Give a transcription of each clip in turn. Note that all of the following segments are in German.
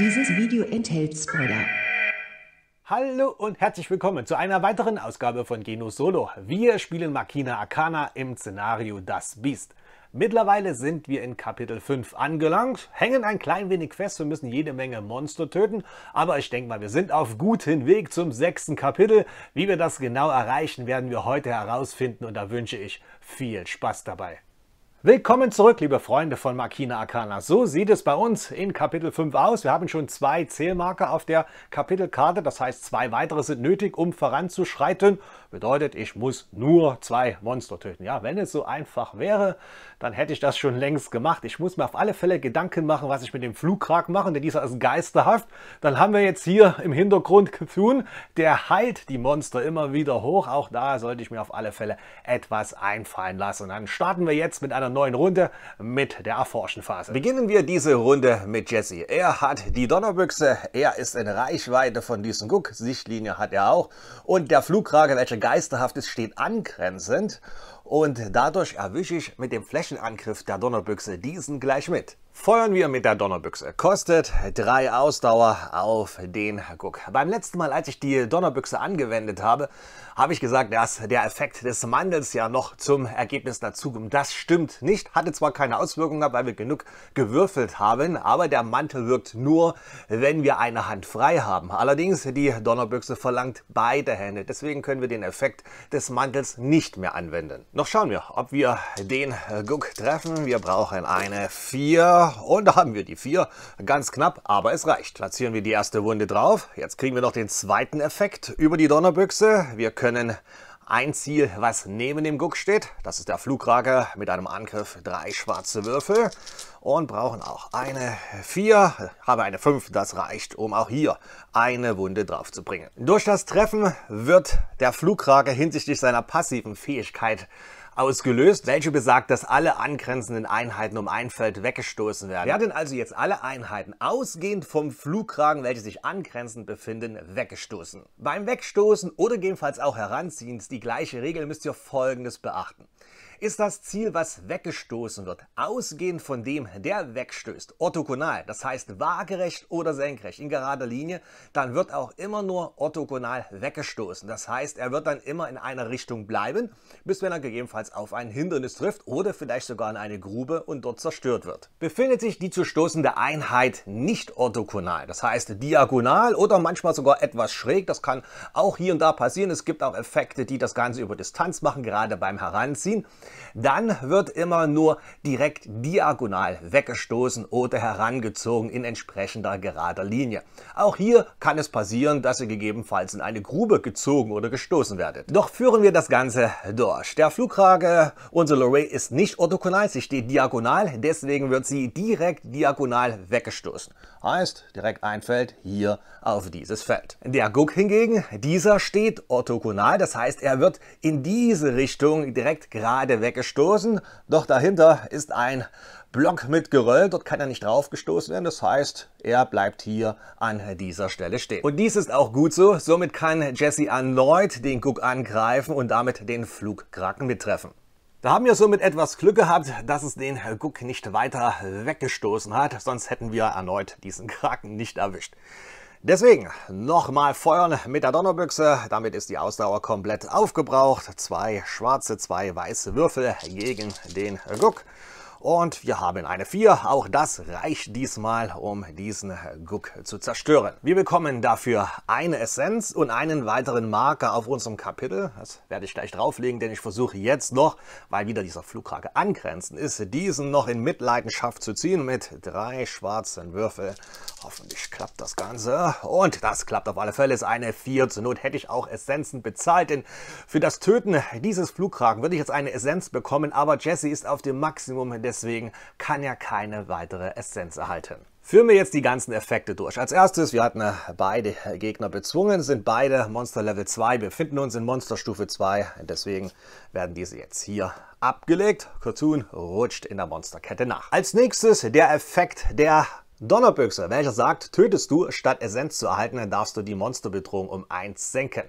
Dieses Video enthält Spoiler. Hallo und herzlich willkommen zu einer weiteren Ausgabe von Geno Solo. Wir spielen Makina Akana im Szenario Das Biest. Mittlerweile sind wir in Kapitel 5 angelangt, hängen ein klein wenig fest, und müssen jede Menge Monster töten, aber ich denke mal, wir sind auf gutem Weg zum sechsten Kapitel. Wie wir das genau erreichen, werden wir heute herausfinden und da wünsche ich viel Spaß dabei. Willkommen zurück, liebe Freunde von Makina Akana. So sieht es bei uns in Kapitel 5 aus. Wir haben schon zwei Zählmarker auf der Kapitelkarte, das heißt zwei weitere sind nötig, um voranzuschreiten. Bedeutet, ich muss nur zwei Monster töten. Ja, wenn es so einfach wäre, dann hätte ich das schon längst gemacht. Ich muss mir auf alle Fälle Gedanken machen, was ich mit dem Flugkrag mache, denn dieser ist geisterhaft. Dann haben wir jetzt hier im Hintergrund Cthulhu, der heilt die Monster immer wieder hoch. Auch da sollte ich mir auf alle Fälle etwas einfallen lassen. Und dann starten wir jetzt mit einer neuen Runde mit der Erforschen-Phase. Beginnen wir diese Runde mit Jesse. Er hat die Donnerbüchse, er ist in Reichweite von diesem Guck, Sichtlinie hat er auch und der Flugkrage, welcher Geisterhaftes steht angrenzend und dadurch erwische ich mit dem Flächenangriff der Donnerbüchse diesen gleich mit. Feuern wir mit der Donnerbüchse. Kostet 3 Ausdauer auf den Guck. Beim letzten Mal, als ich die Donnerbüchse angewendet habe, habe ich gesagt, dass der Effekt des Mandels ja noch zum Ergebnis dazukommt. Das stimmt nicht. Hatte zwar keine Auswirkungen, weil wir genug gewürfelt haben, aber der Mantel wirkt nur, wenn wir eine Hand frei haben. Allerdings, die Donnerbüchse verlangt beide Hände. Deswegen können wir den Effekt des Mantels nicht mehr anwenden. Doch schauen wir, ob wir den äh, Guck treffen. Wir brauchen eine 4 und da haben wir die 4. Ganz knapp, aber es reicht. Platzieren wir die erste Wunde drauf. Jetzt kriegen wir noch den zweiten Effekt über die Donnerbüchse. Wir können ein Ziel, was neben dem Guck steht, das ist der Flugrake mit einem Angriff drei schwarze Würfel und brauchen auch eine 4, habe eine 5, das reicht, um auch hier eine Wunde drauf zu bringen. Durch das Treffen wird der Flugrake hinsichtlich seiner passiven Fähigkeit ausgelöst, welche besagt, dass alle angrenzenden Einheiten um ein Feld weggestoßen werden. Wer hat denn also jetzt alle Einheiten ausgehend vom Flugkragen, welche sich angrenzend befinden, weggestoßen. Beim Wegstoßen oder gegebenenfalls auch Heranziehen die gleiche Regel müsst ihr folgendes beachten ist das Ziel, was weggestoßen wird, ausgehend von dem, der wegstößt, orthogonal, das heißt waagerecht oder senkrecht in gerader Linie, dann wird auch immer nur orthogonal weggestoßen. Das heißt, er wird dann immer in einer Richtung bleiben, bis wenn er gegebenenfalls auf ein Hindernis trifft oder vielleicht sogar in eine Grube und dort zerstört wird. Befindet sich die zu stoßende Einheit nicht orthogonal, das heißt diagonal oder manchmal sogar etwas schräg, das kann auch hier und da passieren. Es gibt auch Effekte, die das Ganze über Distanz machen, gerade beim Heranziehen dann wird immer nur direkt diagonal weggestoßen oder herangezogen in entsprechender gerader Linie. Auch hier kann es passieren, dass ihr gegebenenfalls in eine Grube gezogen oder gestoßen werdet. Doch führen wir das Ganze durch. Der Flugkrage unserer Loray ist nicht orthogonal, sie steht diagonal, deswegen wird sie direkt diagonal weggestoßen. Heißt, direkt ein Feld hier auf dieses Feld. Der Guck hingegen, dieser steht orthogonal, das heißt, er wird in diese Richtung direkt gerade Seite weggestoßen, doch dahinter ist ein Block mit Geröll, dort kann er nicht draufgestoßen werden, das heißt, er bleibt hier an dieser Stelle stehen. Und dies ist auch gut so, somit kann Jesse an Lloyd den Guck angreifen und damit den Flugkraken betreffen. Da haben wir somit etwas Glück gehabt, dass es den Guck nicht weiter weggestoßen hat, sonst hätten wir erneut diesen Kraken nicht erwischt. Deswegen nochmal feuern mit der Donnerbüchse, damit ist die Ausdauer komplett aufgebraucht. Zwei schwarze, zwei weiße Würfel gegen den Guck. Und wir haben eine 4. Auch das reicht diesmal, um diesen Guck zu zerstören. Wir bekommen dafür eine Essenz und einen weiteren Marker auf unserem Kapitel. Das werde ich gleich drauflegen, denn ich versuche jetzt noch, weil wieder dieser Flugkrake angrenzend ist, diesen noch in Mitleidenschaft zu ziehen mit drei schwarzen Würfel. Hoffentlich klappt das Ganze. Und das klappt auf alle Fälle. Ist eine 4. Zur Not hätte ich auch Essenzen bezahlt, denn für das Töten dieses Flugkraken würde ich jetzt eine Essenz bekommen, aber Jesse ist auf dem Maximum des deswegen kann er keine weitere Essenz erhalten. Führen wir jetzt die ganzen Effekte durch. Als erstes, wir hatten äh, beide Gegner bezwungen, sind beide Monster Level 2, befinden uns in Monster Stufe 2. Deswegen werden diese jetzt hier abgelegt. Cartoon rutscht in der Monsterkette nach. Als nächstes der Effekt der Donnerbüchse, welcher sagt, tötest du, statt Essenz zu erhalten, dann darfst du die Monsterbedrohung um 1 senken.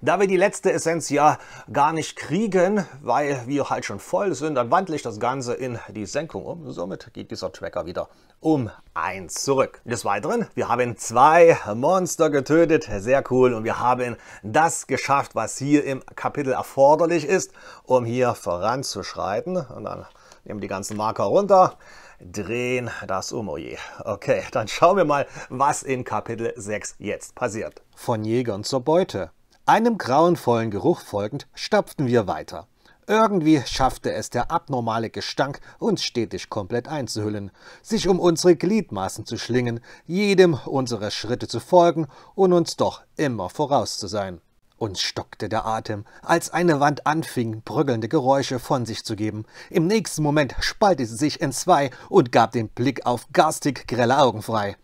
Da wir die letzte Essenz ja gar nicht kriegen, weil wir halt schon voll sind, dann wandle ich das Ganze in die Senkung um. Somit geht dieser Tracker wieder um 1 zurück. Des Weiteren, wir haben zwei Monster getötet, sehr cool. Und wir haben das geschafft, was hier im Kapitel erforderlich ist, um hier voranzuschreiten. Und dann nehmen die ganzen Marker runter drehen das um. Oh je. Okay, dann schauen wir mal, was in Kapitel 6 jetzt passiert. Von Jägern zur Beute. Einem grauenvollen Geruch folgend stapften wir weiter. Irgendwie schaffte es der abnormale Gestank, uns stetig komplett einzuhüllen, sich um unsere Gliedmaßen zu schlingen, jedem unserer Schritte zu folgen und uns doch immer voraus zu sein. Uns stockte der Atem, als eine Wand anfing, bröckelnde Geräusche von sich zu geben. Im nächsten Moment spaltete sie sich in zwei und gab den Blick auf garstig grelle Augen frei.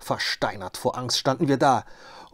Versteinert vor Angst standen wir da.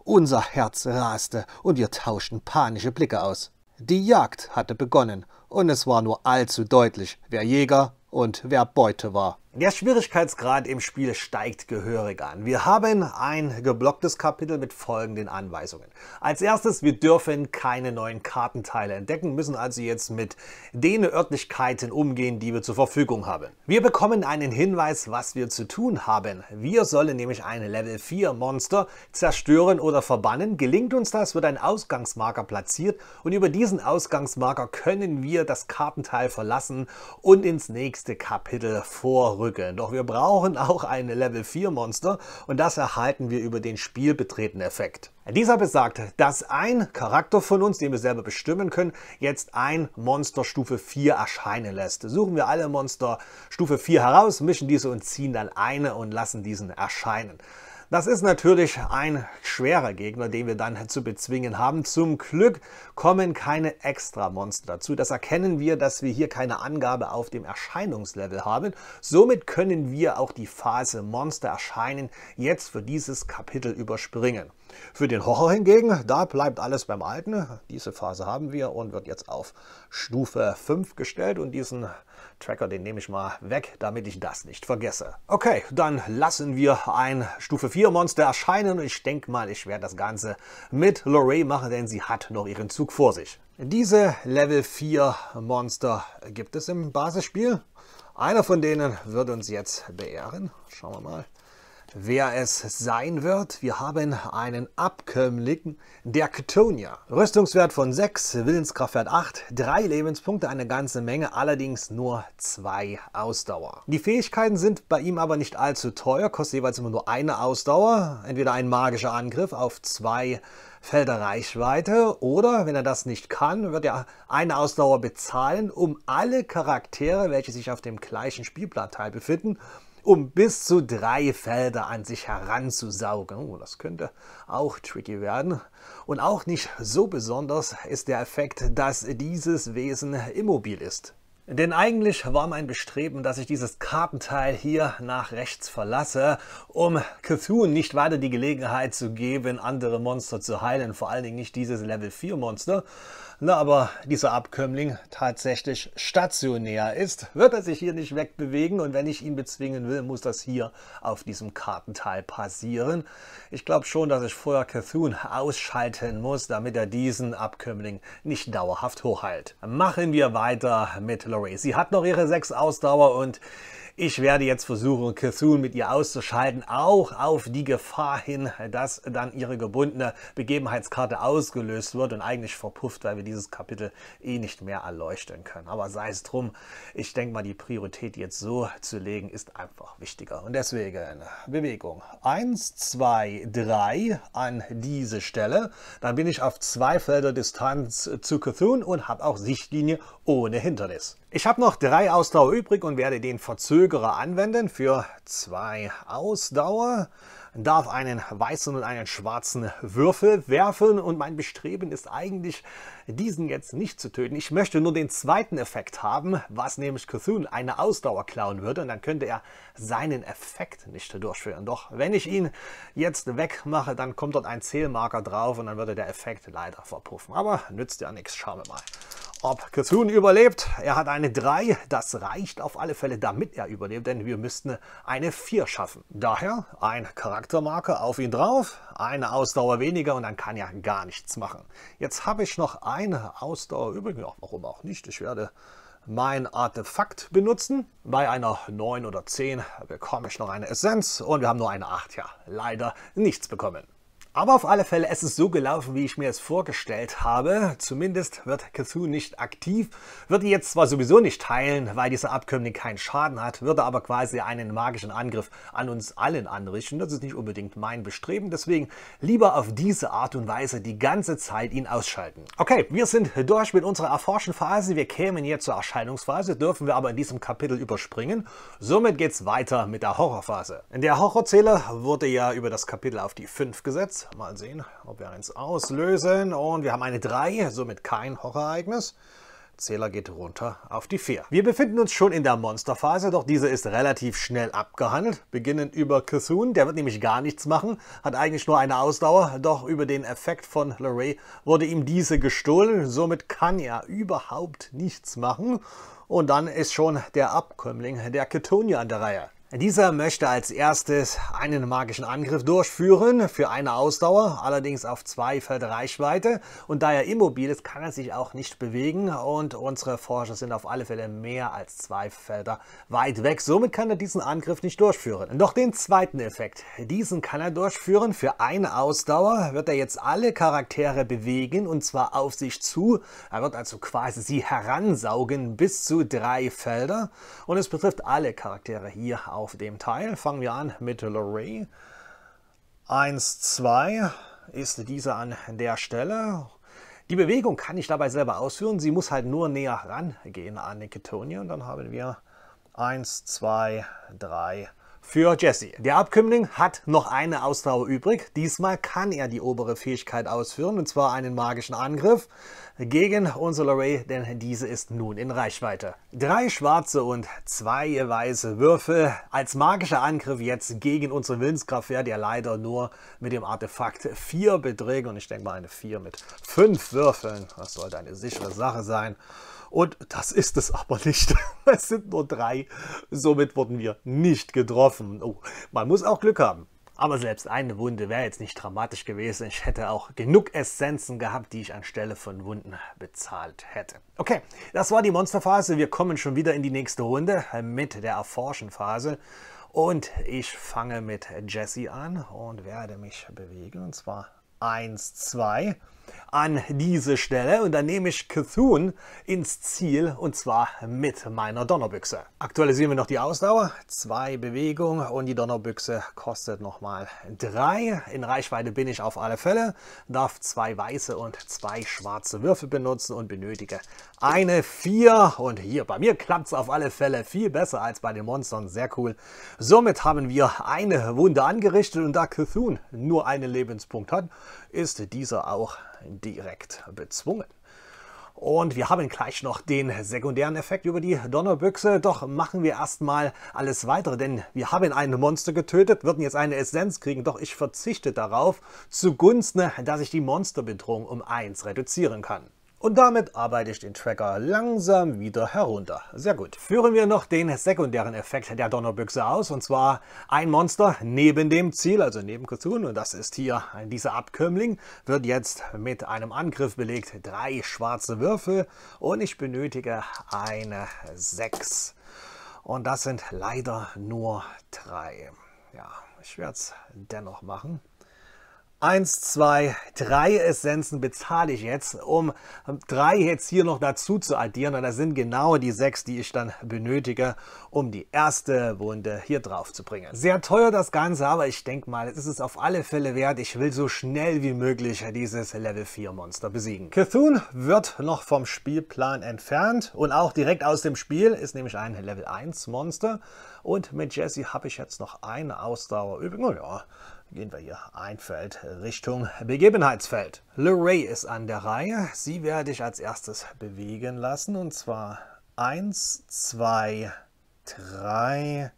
Unser Herz raste und wir tauschten panische Blicke aus. Die Jagd hatte begonnen und es war nur allzu deutlich, wer Jäger und wer Beute war. Der Schwierigkeitsgrad im Spiel steigt gehörig an. Wir haben ein geblocktes Kapitel mit folgenden Anweisungen. Als erstes, wir dürfen keine neuen Kartenteile entdecken, müssen also jetzt mit den Örtlichkeiten umgehen, die wir zur Verfügung haben. Wir bekommen einen Hinweis, was wir zu tun haben. Wir sollen nämlich ein Level 4 Monster zerstören oder verbannen. Gelingt uns das, wird ein Ausgangsmarker platziert und über diesen Ausgangsmarker können wir das Kartenteil verlassen und ins nächste Kapitel vorrücken. Brücke. Doch wir brauchen auch ein Level 4 Monster und das erhalten wir über den Spielbetreten-Effekt. Dieser besagt, dass ein Charakter von uns, den wir selber bestimmen können, jetzt ein Monster Stufe 4 erscheinen lässt. Suchen wir alle Monster Stufe 4 heraus, mischen diese und ziehen dann eine und lassen diesen erscheinen. Das ist natürlich ein schwerer Gegner, den wir dann zu bezwingen haben. Zum Glück kommen keine extra Monster dazu. Das erkennen wir, dass wir hier keine Angabe auf dem Erscheinungslevel haben. Somit können wir auch die Phase Monster erscheinen jetzt für dieses Kapitel überspringen. Für den Horror hingegen, da bleibt alles beim Alten. Diese Phase haben wir und wird jetzt auf Stufe 5 gestellt. Und diesen Tracker, den nehme ich mal weg, damit ich das nicht vergesse. Okay, dann lassen wir ein Stufe 4 Monster erscheinen. Ich denke mal, ich werde das Ganze mit Lorraine machen, denn sie hat noch ihren Zug vor sich. Diese Level 4 Monster gibt es im Basisspiel. Einer von denen wird uns jetzt beehren. Schauen wir mal wer es sein wird. Wir haben einen Abkömmling der Ketonia. Rüstungswert von 6, Willenskraftwert 8, 3 Lebenspunkte, eine ganze Menge, allerdings nur 2 Ausdauer. Die Fähigkeiten sind bei ihm aber nicht allzu teuer, kostet jeweils immer nur eine Ausdauer, entweder ein magischer Angriff auf 2 Felder Reichweite oder, wenn er das nicht kann, wird er eine Ausdauer bezahlen, um alle Charaktere, welche sich auf dem gleichen Spielplan befinden, um bis zu drei Felder an sich heranzusaugen. Oh, das könnte auch tricky werden. Und auch nicht so besonders ist der Effekt, dass dieses Wesen immobil ist. Denn eigentlich war mein Bestreben, dass ich dieses Kartenteil hier nach rechts verlasse, um Cthulhu nicht weiter die Gelegenheit zu geben, andere Monster zu heilen, vor allen Dingen nicht dieses Level 4 Monster. Na, aber dieser Abkömmling tatsächlich stationär ist, wird er sich hier nicht wegbewegen und wenn ich ihn bezwingen will, muss das hier auf diesem Kartenteil passieren. Ich glaube schon, dass ich vorher Cthulhu ausschalten muss, damit er diesen Abkömmling nicht dauerhaft hochheilt. Machen wir weiter mit Mallory. Sie hat noch ihre sechs Ausdauer und ich werde jetzt versuchen, Cthulhu mit ihr auszuschalten, auch auf die Gefahr hin, dass dann ihre gebundene Begebenheitskarte ausgelöst wird und eigentlich verpufft, weil wir dieses Kapitel eh nicht mehr erleuchten können. Aber sei es drum, ich denke mal, die Priorität jetzt so zu legen, ist einfach wichtiger. Und deswegen Bewegung 1, 2, 3 an diese Stelle. Dann bin ich auf zwei Felder Distanz zu Cthulhu und habe auch Sichtlinie ohne Hindernis. Ich habe noch drei Ausdauer übrig und werde den Verzögerer anwenden für zwei Ausdauer. Darf einen weißen und einen schwarzen Würfel werfen und mein Bestreben ist eigentlich, diesen jetzt nicht zu töten. Ich möchte nur den zweiten Effekt haben, was nämlich Cthulhu eine Ausdauer klauen würde und dann könnte er seinen Effekt nicht durchführen. Doch wenn ich ihn jetzt wegmache, dann kommt dort ein Zählmarker drauf und dann würde der Effekt leider verpuffen. Aber nützt ja nichts, schauen wir mal. Ob Cthulhu überlebt? Er hat eine 3. Das reicht auf alle Fälle, damit er überlebt, denn wir müssten eine 4 schaffen. Daher ein Charaktermarker auf ihn drauf, eine Ausdauer weniger und dann kann er gar nichts machen. Jetzt habe ich noch eine Ausdauer übrig. Ja, warum auch nicht? Ich werde mein Artefakt benutzen. Bei einer 9 oder 10 bekomme ich noch eine Essenz und wir haben nur eine 8. Ja, leider nichts bekommen. Aber auf alle Fälle, es ist so gelaufen, wie ich mir es vorgestellt habe. Zumindest wird Cthulhu nicht aktiv, wird ihn jetzt zwar sowieso nicht heilen, weil dieser Abkömmling keinen Schaden hat, würde aber quasi einen magischen Angriff an uns allen anrichten. Das ist nicht unbedingt mein Bestreben, deswegen lieber auf diese Art und Weise die ganze Zeit ihn ausschalten. Okay, wir sind durch mit unserer Erforschenphase. Wir kämen jetzt zur Erscheinungsphase, dürfen wir aber in diesem Kapitel überspringen. Somit geht's weiter mit der Horrorphase. Der Horrorzähler wurde ja über das Kapitel auf die 5 gesetzt. Mal sehen, ob wir eins auslösen. Und wir haben eine 3, somit kein Horrorereignis. Zähler geht runter auf die 4. Wir befinden uns schon in der Monsterphase, doch diese ist relativ schnell abgehandelt. Beginnend über Cthulhu, der wird nämlich gar nichts machen, hat eigentlich nur eine Ausdauer, doch über den Effekt von Larray wurde ihm diese gestohlen, somit kann er überhaupt nichts machen. Und dann ist schon der Abkömmling, der Ketonia an der Reihe. Dieser möchte als erstes einen magischen Angriff durchführen für eine Ausdauer, allerdings auf zwei Felder Reichweite. Und da er immobil ist, kann er sich auch nicht bewegen und unsere Forscher sind auf alle Fälle mehr als zwei Felder weit weg. Somit kann er diesen Angriff nicht durchführen. Doch den zweiten Effekt. Diesen kann er durchführen. Für eine Ausdauer wird er jetzt alle Charaktere bewegen und zwar auf sich zu. Er wird also quasi sie heransaugen bis zu drei Felder und es betrifft alle Charaktere hier auf dem Teil. Fangen wir an mit Lorraine. 1-2 ist diese an der Stelle. Die Bewegung kann ich dabei selber ausführen. Sie muss halt nur näher rangehen an Niketonia. Und dann haben wir 1, 2, 3, 4 für Jesse. Der Abkömmling hat noch eine Ausdauer übrig. Diesmal kann er die obere Fähigkeit ausführen, und zwar einen magischen Angriff gegen unsere Ray, denn diese ist nun in Reichweite. Drei schwarze und zwei weiße Würfel als magischer Angriff jetzt gegen unsere Willenskraft, der leider nur mit dem Artefakt 4 beträgt. Und ich denke mal eine 4 mit 5 Würfeln, das sollte eine sichere Sache sein. Und das ist es aber nicht. Es sind nur drei. Somit wurden wir nicht getroffen. Oh, man muss auch Glück haben. Aber selbst eine Wunde wäre jetzt nicht dramatisch gewesen. Ich hätte auch genug Essenzen gehabt, die ich anstelle von Wunden bezahlt hätte. Okay, das war die Monsterphase. Wir kommen schon wieder in die nächste Runde mit der Erforschenphase. Und ich fange mit Jesse an und werde mich bewegen. Und zwar 1, 2 an diese Stelle und dann nehme ich Cthulhu ins Ziel und zwar mit meiner Donnerbüchse. Aktualisieren wir noch die Ausdauer, zwei Bewegungen und die Donnerbüchse kostet nochmal drei. In Reichweite bin ich auf alle Fälle, darf zwei weiße und zwei schwarze Würfel benutzen und benötige eine 4 und hier bei mir klappt es auf alle Fälle viel besser als bei den Monstern, sehr cool. Somit haben wir eine Wunde angerichtet und da Cthulhu nur einen Lebenspunkt hat, ist dieser auch direkt bezwungen. Und wir haben gleich noch den sekundären Effekt über die Donnerbüchse. Doch machen wir erstmal alles weitere, denn wir haben ein Monster getötet, würden jetzt eine Essenz kriegen, doch ich verzichte darauf, zugunsten, dass ich die Monsterbedrohung um 1 reduzieren kann. Und damit arbeite ich den Tracker langsam wieder herunter. Sehr gut. Führen wir noch den sekundären Effekt der Donnerbüchse aus, und zwar ein Monster neben dem Ziel, also neben Kazun, und das ist hier dieser Abkömmling, wird jetzt mit einem Angriff belegt. Drei schwarze Würfel und ich benötige eine 6. Und das sind leider nur drei. Ja, ich werde es dennoch machen. 1, 2, 3 Essenzen bezahle ich jetzt, um 3 jetzt hier noch dazu zu addieren. Und das sind genau die 6, die ich dann benötige, um die erste Wunde hier drauf zu bringen. Sehr teuer das Ganze, aber ich denke mal, es ist es auf alle Fälle wert. Ich will so schnell wie möglich dieses Level 4 Monster besiegen. Cthulhu wird noch vom Spielplan entfernt und auch direkt aus dem Spiel ist nämlich ein Level 1 Monster. Und mit Jesse habe ich jetzt noch eine Ausdauer übrig. Naja, Gehen wir hier ein Feld Richtung Begebenheitsfeld. Luray ist an der Reihe. Sie werde ich als erstes bewegen lassen und zwar 1, 2, 3,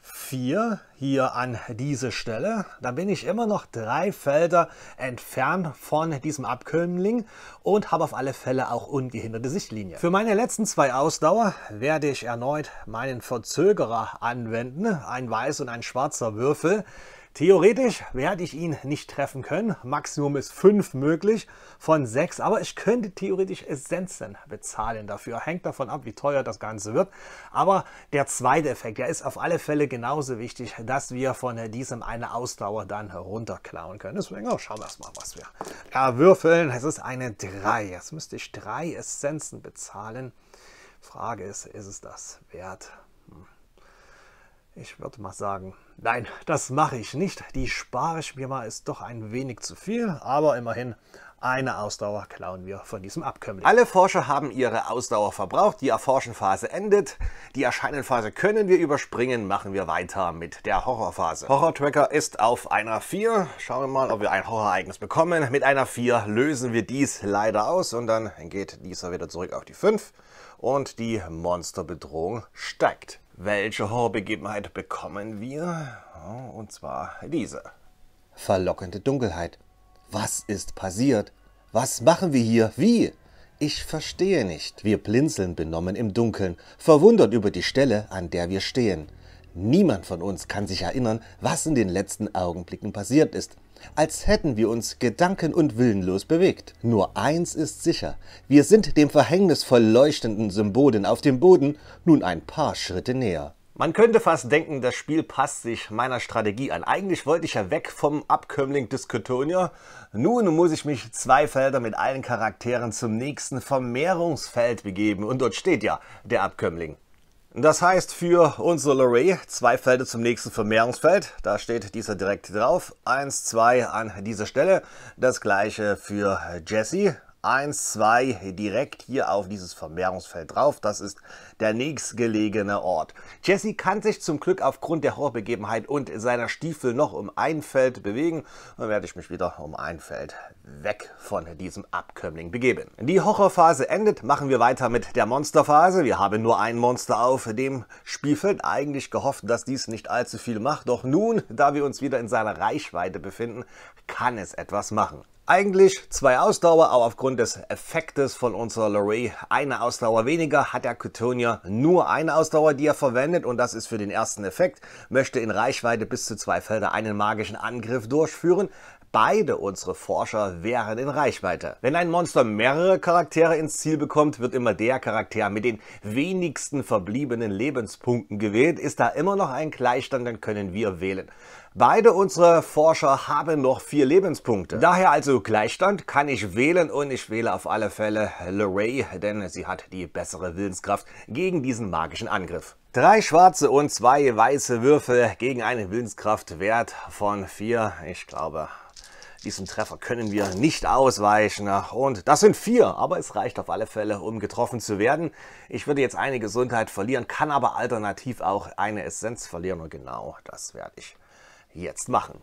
4 hier an diese Stelle. Da bin ich immer noch drei Felder entfernt von diesem Abkömmling und habe auf alle Fälle auch ungehinderte Sichtlinie. Für meine letzten zwei Ausdauer werde ich erneut meinen Verzögerer anwenden, ein weiß und ein schwarzer Würfel. Theoretisch werde ich ihn nicht treffen können. Maximum ist 5 möglich von 6, aber ich könnte theoretisch Essenzen bezahlen dafür. Hängt davon ab, wie teuer das Ganze wird. Aber der zweite Effekt, der ist auf alle Fälle genauso wichtig, dass wir von diesem eine Ausdauer dann runterklauen können. Deswegen oh, schauen wir erstmal, was wir erwürfeln. Es ist eine 3. Jetzt müsste ich 3 Essenzen bezahlen. Frage ist, ist es das wert? Ich würde mal sagen, nein, das mache ich nicht. Die spare ich mir mal, ist doch ein wenig zu viel, aber immerhin eine Ausdauer klauen wir von diesem Abkömmling. Alle Forscher haben ihre Ausdauer verbraucht, die Erforschenphase endet, die Erscheinenphase können wir überspringen, machen wir weiter mit der Horrorphase. Horror-Tracker ist auf einer 4, schauen wir mal, ob wir ein Horrorereignis bekommen. Mit einer 4 lösen wir dies leider aus und dann geht dieser wieder zurück auf die 5 und die Monsterbedrohung steigt. Welche Horrorbegebenheit bekommen wir? Oh, und zwar diese. Verlockende Dunkelheit. Was ist passiert? Was machen wir hier? Wie? Ich verstehe nicht. Wir blinzeln benommen im Dunkeln, verwundert über die Stelle, an der wir stehen. Niemand von uns kann sich erinnern, was in den letzten Augenblicken passiert ist als hätten wir uns gedanken- und willenlos bewegt. Nur eins ist sicher, wir sind dem verhängnisvoll leuchtenden Symbolen auf dem Boden nun ein paar Schritte näher. Man könnte fast denken, das Spiel passt sich meiner Strategie an. Eigentlich wollte ich ja weg vom Abkömmling Diskotonia. Nun muss ich mich zwei Felder mit allen Charakteren zum nächsten Vermehrungsfeld begeben. Und dort steht ja der Abkömmling. Das heißt für unsere Lorray zwei Felder zum nächsten Vermehrungsfeld. Da steht dieser direkt drauf. 1, 2 an dieser Stelle. Das gleiche für Jesse. 1, 2 direkt hier auf dieses Vermehrungsfeld drauf. Das ist der nächstgelegene Ort. Jesse kann sich zum Glück aufgrund der Horrorbegebenheit und seiner Stiefel noch um ein Feld bewegen. Dann werde ich mich wieder um ein Feld weg von diesem Abkömmling begeben. Die Horrorphase endet, machen wir weiter mit der Monsterphase. Wir haben nur ein Monster auf dem Spielfeld. Eigentlich gehofft, dass dies nicht allzu viel macht. Doch nun, da wir uns wieder in seiner Reichweite befinden, kann es etwas machen. Eigentlich zwei Ausdauer, aber aufgrund des Effektes von unserer Lorry eine Ausdauer weniger, hat der Cotonia nur eine Ausdauer, die er verwendet und das ist für den ersten Effekt. Möchte in Reichweite bis zu zwei Felder einen magischen Angriff durchführen, Beide unsere Forscher wären in Reichweite. Wenn ein Monster mehrere Charaktere ins Ziel bekommt, wird immer der Charakter mit den wenigsten verbliebenen Lebenspunkten gewählt. Ist da immer noch ein Gleichstand, dann können wir wählen. Beide unsere Forscher haben noch vier Lebenspunkte. Daher also Gleichstand kann ich wählen und ich wähle auf alle Fälle Lorray, denn sie hat die bessere Willenskraft gegen diesen magischen Angriff. Drei schwarze und zwei weiße Würfel gegen einen Willenskraftwert von vier. Ich glaube, diesem Treffer können wir nicht ausweichen. Und das sind vier, aber es reicht auf alle Fälle, um getroffen zu werden. Ich würde jetzt eine Gesundheit verlieren, kann aber alternativ auch eine Essenz verlieren. Und genau das werde ich jetzt machen.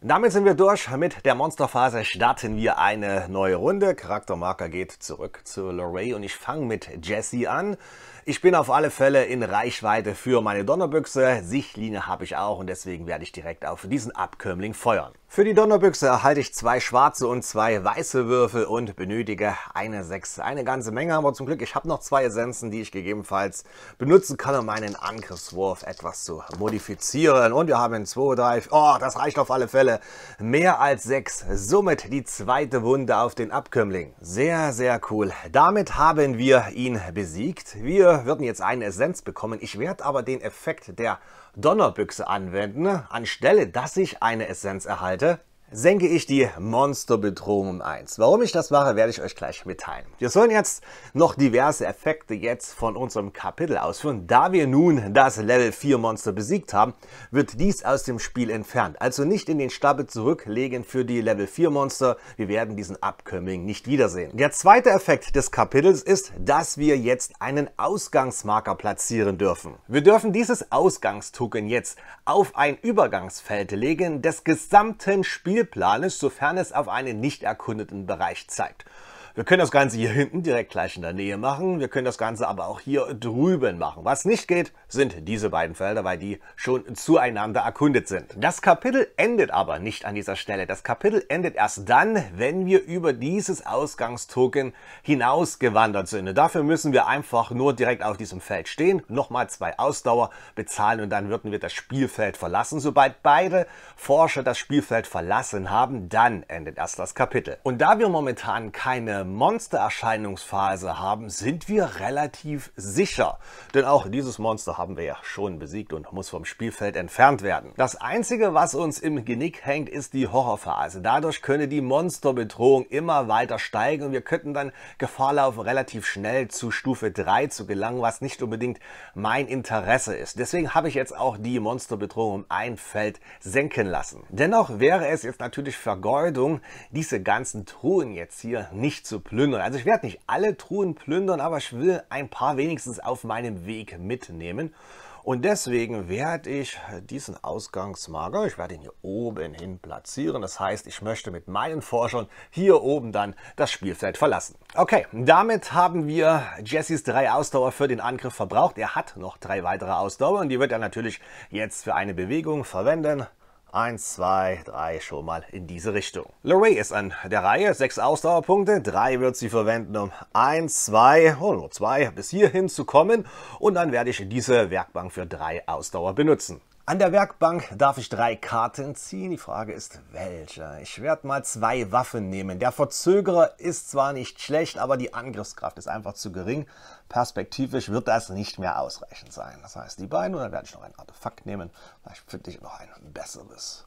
Damit sind wir durch. Mit der Monsterphase starten wir eine neue Runde. Charaktermarker geht zurück zu Lorray und ich fange mit Jesse an. Ich bin auf alle Fälle in Reichweite für meine Donnerbüchse. Sichtlinie habe ich auch und deswegen werde ich direkt auf diesen Abkömmling feuern. Für die Donnerbüchse erhalte ich zwei schwarze und zwei weiße Würfel und benötige eine 6. Eine ganze Menge, aber zum Glück, ich habe noch zwei Essenzen, die ich gegebenenfalls benutzen kann, um meinen Angriffswurf etwas zu modifizieren. Und wir haben in 2, 3, oh, das reicht auf alle Fälle. Mehr als 6. Somit die zweite Wunde auf den Abkömmling. Sehr, sehr cool. Damit haben wir ihn besiegt. Wir wir würden jetzt eine Essenz bekommen. Ich werde aber den Effekt der Donnerbüchse anwenden. Anstelle, dass ich eine Essenz erhalte, senke ich die Monsterbedrohung um 1. Warum ich das mache, werde ich euch gleich mitteilen. Wir sollen jetzt noch diverse Effekte jetzt von unserem Kapitel ausführen. Da wir nun das Level 4 Monster besiegt haben, wird dies aus dem Spiel entfernt. Also nicht in den Stapel zurücklegen für die Level 4 Monster. Wir werden diesen Abkömmling nicht wiedersehen. Der zweite Effekt des Kapitels ist, dass wir jetzt einen Ausgangsmarker platzieren dürfen. Wir dürfen dieses Ausgangstoken jetzt auf ein Übergangsfeld legen des gesamten Spiels Spielplanes, sofern es auf einen nicht erkundeten Bereich zeigt. Wir können das Ganze hier hinten direkt gleich in der Nähe machen. Wir können das Ganze aber auch hier drüben machen. Was nicht geht, sind diese beiden Felder, weil die schon zueinander erkundet sind. Das Kapitel endet aber nicht an dieser Stelle. Das Kapitel endet erst dann, wenn wir über dieses Ausgangstoken hinausgewandert sind. Und dafür müssen wir einfach nur direkt auf diesem Feld stehen, nochmal zwei Ausdauer bezahlen und dann würden wir das Spielfeld verlassen. Sobald beide Forscher das Spielfeld verlassen haben, dann endet erst das Kapitel. Und da wir momentan keine Monstererscheinungsphase haben, sind wir relativ sicher. Denn auch dieses Monster haben wir ja schon besiegt und muss vom Spielfeld entfernt werden. Das Einzige, was uns im Genick hängt, ist die Horrorphase. Dadurch könne die Monsterbedrohung immer weiter steigen und wir könnten dann Gefahr laufen, relativ schnell zu Stufe 3 zu gelangen, was nicht unbedingt mein Interesse ist. Deswegen habe ich jetzt auch die Monsterbedrohung um ein Feld senken lassen. Dennoch wäre es jetzt natürlich Vergeudung, diese ganzen Truhen jetzt hier nicht zu zu plündern. Also ich werde nicht alle Truhen plündern, aber ich will ein paar wenigstens auf meinem Weg mitnehmen. Und deswegen werde ich diesen Ausgangsmarker, ich werde ihn hier oben hin platzieren. Das heißt, ich möchte mit meinen Forschern hier oben dann das Spielfeld verlassen. Okay, damit haben wir Jessys drei Ausdauer für den Angriff verbraucht. Er hat noch drei weitere Ausdauer und die wird er natürlich jetzt für eine Bewegung verwenden. Eins, zwei, drei schon mal in diese Richtung. Lurie ist an der Reihe, sechs Ausdauerpunkte, drei wird sie verwenden, um eins, zwei, oh, nur zwei bis hierhin zu kommen und dann werde ich diese Werkbank für drei Ausdauer benutzen. An der Werkbank darf ich drei Karten ziehen. Die Frage ist, welche? Ich werde mal zwei Waffen nehmen. Der Verzögerer ist zwar nicht schlecht, aber die Angriffskraft ist einfach zu gering. Perspektivisch wird das nicht mehr ausreichend sein. Das heißt, die beiden, und dann werde ich noch ein Artefakt nehmen. Vielleicht finde ich noch ein besseres.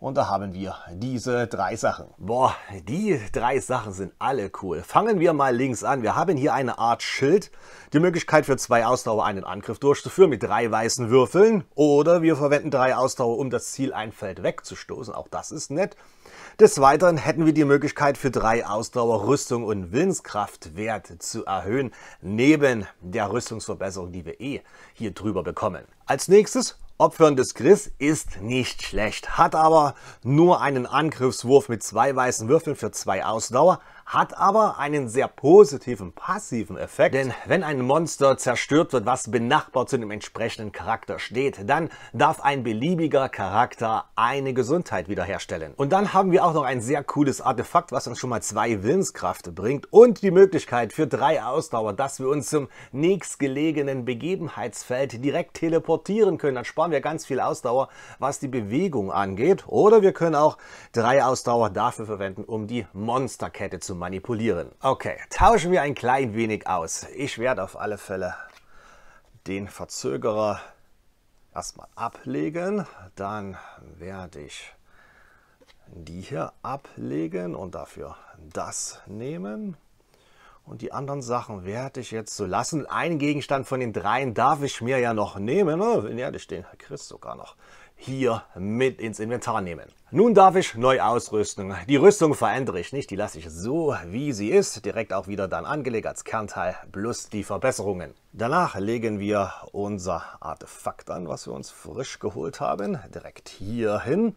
Und da haben wir diese drei Sachen. Boah, die drei Sachen sind alle cool. Fangen wir mal links an. Wir haben hier eine Art Schild, die Möglichkeit für zwei Ausdauer einen Angriff durchzuführen mit drei weißen Würfeln. Oder wir verwenden drei Ausdauer, um das Ziel ein Feld wegzustoßen. Auch das ist nett. Des Weiteren hätten wir die Möglichkeit für drei Ausdauer Rüstung und Willenskraftwert zu erhöhen, neben der Rüstungsverbesserung, die wir eh hier drüber bekommen. Als nächstes Opfern des Chris ist nicht schlecht, hat aber nur einen Angriffswurf mit zwei weißen Würfeln für zwei Ausdauer, hat aber einen sehr positiven passiven Effekt, denn wenn ein Monster zerstört wird, was benachbart zu dem entsprechenden Charakter steht, dann darf ein beliebiger Charakter eine Gesundheit wiederherstellen. Und dann haben wir auch noch ein sehr cooles Artefakt, was uns schon mal zwei Willenskraft bringt und die Möglichkeit für drei Ausdauer, dass wir uns zum nächstgelegenen Begebenheitsfeld direkt teleportieren können. Dann sparen wir ganz viel Ausdauer, was die Bewegung angeht. Oder wir können auch drei Ausdauer dafür verwenden, um die Monsterkette zu manipulieren. Okay, tauschen wir ein klein wenig aus. Ich werde auf alle Fälle den Verzögerer erstmal ablegen. Dann werde ich die hier ablegen und dafür das nehmen. Und die anderen Sachen werde ich jetzt so lassen. Einen Gegenstand von den dreien darf ich mir ja noch nehmen. Oh, ne? den den Herr Chris sogar noch hier mit ins Inventar nehmen. Nun darf ich neu ausrüsten. Die Rüstung verändere ich nicht, die lasse ich so, wie sie ist, direkt auch wieder dann angelegt als Kernteil, plus die Verbesserungen. Danach legen wir unser Artefakt an, was wir uns frisch geholt haben, direkt hier hin.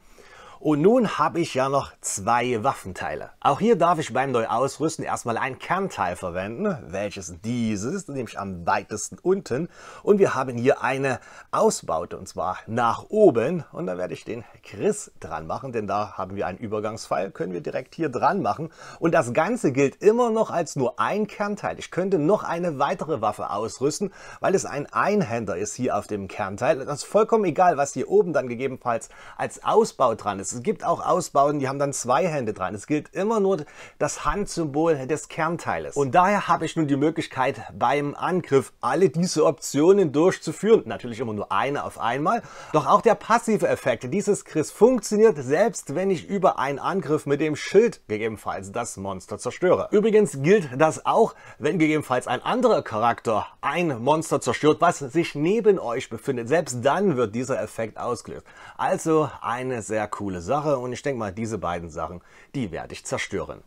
Und nun habe ich ja noch zwei Waffenteile. Auch hier darf ich beim Neuausrüsten erstmal ein Kernteil verwenden, welches dieses, ist, nämlich am weitesten unten. Und wir haben hier eine Ausbaute, und zwar nach oben. Und da werde ich den Chris dran machen, denn da haben wir einen Übergangsfall, können wir direkt hier dran machen. Und das Ganze gilt immer noch als nur ein Kernteil. Ich könnte noch eine weitere Waffe ausrüsten, weil es ein Einhänder ist hier auf dem Kernteil. Das ist vollkommen egal, was hier oben dann gegebenenfalls als Ausbau dran ist es gibt auch Ausbauten, die haben dann zwei Hände dran. Es gilt immer nur das Handsymbol des Kernteiles. Und daher habe ich nun die Möglichkeit, beim Angriff alle diese Optionen durchzuführen. Natürlich immer nur eine auf einmal. Doch auch der passive Effekt dieses Chris funktioniert, selbst wenn ich über einen Angriff mit dem Schild gegebenenfalls das Monster zerstöre. Übrigens gilt das auch, wenn gegebenenfalls ein anderer Charakter ein Monster zerstört, was sich neben euch befindet. Selbst dann wird dieser Effekt ausgelöst. Also eine sehr coole Sache und ich denke mal, diese beiden Sachen, die werde ich zerstören.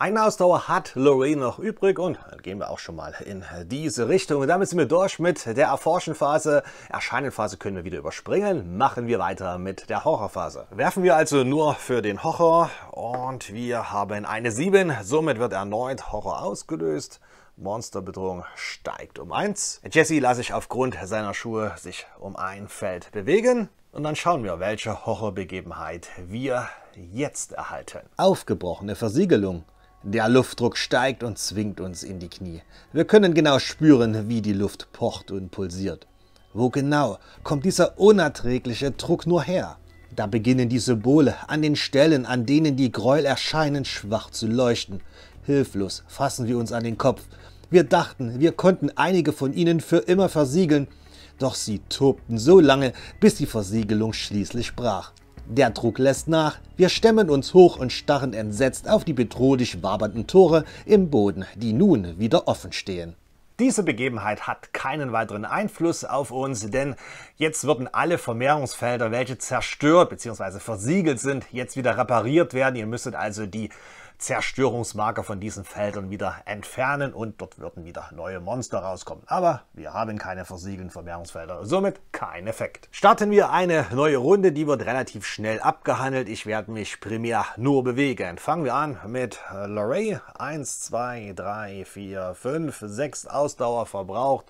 Eine Ausdauer hat Lorraine noch übrig und dann gehen wir auch schon mal in diese Richtung. Und damit sind wir durch mit der Erforschenphase. Erscheinenphase können wir wieder überspringen. Machen wir weiter mit der Horrorphase. Werfen wir also nur für den Horror und wir haben eine 7. Somit wird erneut Horror ausgelöst. Monsterbedrohung steigt um 1. Jesse lasse ich aufgrund seiner Schuhe sich um ein Feld bewegen. Und dann schauen wir, welche Horrorbegebenheit wir jetzt erhalten. Aufgebrochene Versiegelung. Der Luftdruck steigt und zwingt uns in die Knie. Wir können genau spüren, wie die Luft pocht und pulsiert. Wo genau kommt dieser unerträgliche Druck nur her? Da beginnen die Symbole an den Stellen, an denen die Gräuel erscheinen, schwach zu leuchten. Hilflos fassen wir uns an den Kopf. Wir dachten, wir konnten einige von ihnen für immer versiegeln, doch sie tobten so lange, bis die Versiegelung schließlich brach. Der Druck lässt nach, wir stemmen uns hoch und starren entsetzt auf die bedrohlich wabernden Tore im Boden, die nun wieder offen stehen. Diese Begebenheit hat keinen weiteren Einfluss auf uns, denn jetzt würden alle Vermehrungsfelder, welche zerstört bzw. versiegelt sind, jetzt wieder repariert werden. Ihr müsstet also die Zerstörungsmarker von diesen Feldern wieder entfernen und dort würden wieder neue Monster rauskommen. Aber wir haben keine versiegelten Vermehrungsfelder, somit kein Effekt. Starten wir eine neue Runde, die wird relativ schnell abgehandelt. Ich werde mich primär nur bewegen. Fangen wir an mit äh, Lorray. 1, 2, 3, 4, 5, 6 Ausdauer verbraucht.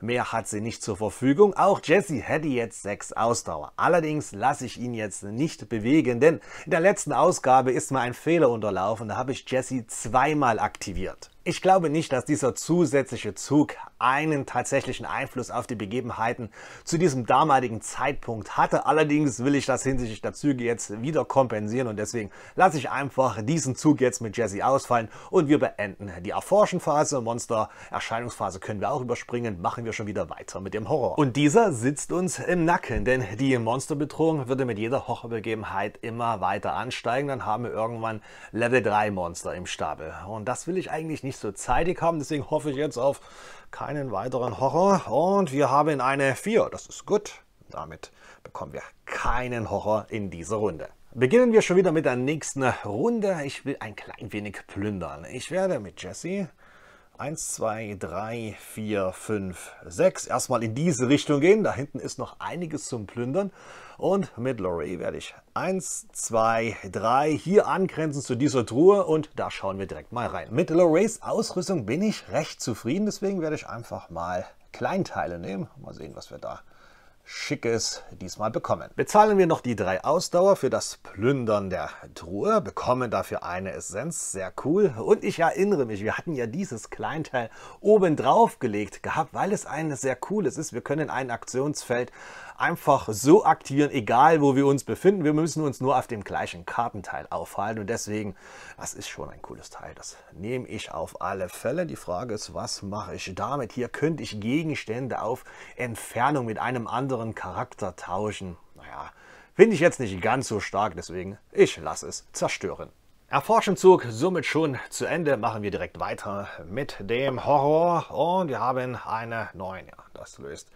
Mehr hat sie nicht zur Verfügung. Auch Jesse hätte jetzt sechs Ausdauer. Allerdings lasse ich ihn jetzt nicht bewegen, denn in der letzten Ausgabe ist mir ein Fehler unterlaufen. Da habe ich Jesse zweimal aktiviert. Ich glaube nicht, dass dieser zusätzliche Zug einen tatsächlichen Einfluss auf die Begebenheiten zu diesem damaligen Zeitpunkt hatte. Allerdings will ich das hinsichtlich der Züge jetzt wieder kompensieren und deswegen lasse ich einfach diesen Zug jetzt mit Jesse ausfallen und wir beenden die Erforschenphase. phase Monster-Erscheinungsphase können wir auch überspringen, machen wir schon wieder weiter mit dem Horror. Und dieser sitzt uns im Nacken, denn die Monsterbedrohung würde mit jeder Horrorbegebenheit immer weiter ansteigen. Dann haben wir irgendwann Level 3 Monster im Stapel und das will ich eigentlich nicht nicht so zeitig haben. Deswegen hoffe ich jetzt auf keinen weiteren Horror. Und wir haben eine 4. Das ist gut. Damit bekommen wir keinen Horror in dieser Runde. Beginnen wir schon wieder mit der nächsten Runde. Ich will ein klein wenig plündern. Ich werde mit Jesse 1, 2, 3, 4, 5, 6 erstmal in diese Richtung gehen. Da hinten ist noch einiges zum Plündern. Und mit Lori werde ich 1, 2, 3 hier angrenzen zu dieser Truhe und da schauen wir direkt mal rein. Mit Lorays Ausrüstung bin ich recht zufrieden, deswegen werde ich einfach mal Kleinteile nehmen. Mal sehen, was wir da Schickes diesmal bekommen. Bezahlen wir noch die drei Ausdauer für das Plündern der Truhe, bekommen dafür eine Essenz, sehr cool. Und ich erinnere mich, wir hatten ja dieses Kleinteil oben drauf gelegt gehabt, weil es ein sehr cooles ist. Wir können ein Aktionsfeld einfach so aktivieren, egal wo wir uns befinden. Wir müssen uns nur auf dem gleichen Kartenteil aufhalten und deswegen, das ist schon ein cooles Teil. Das nehme ich auf alle Fälle. Die Frage ist, was mache ich damit? Hier könnte ich Gegenstände auf Entfernung mit einem anderen Charakter tauschen. Naja, finde ich jetzt nicht ganz so stark, deswegen ich lasse es zerstören. Erforschenzug somit schon zu Ende. Machen wir direkt weiter mit dem Horror. Und wir haben eine 9. Ja, das löst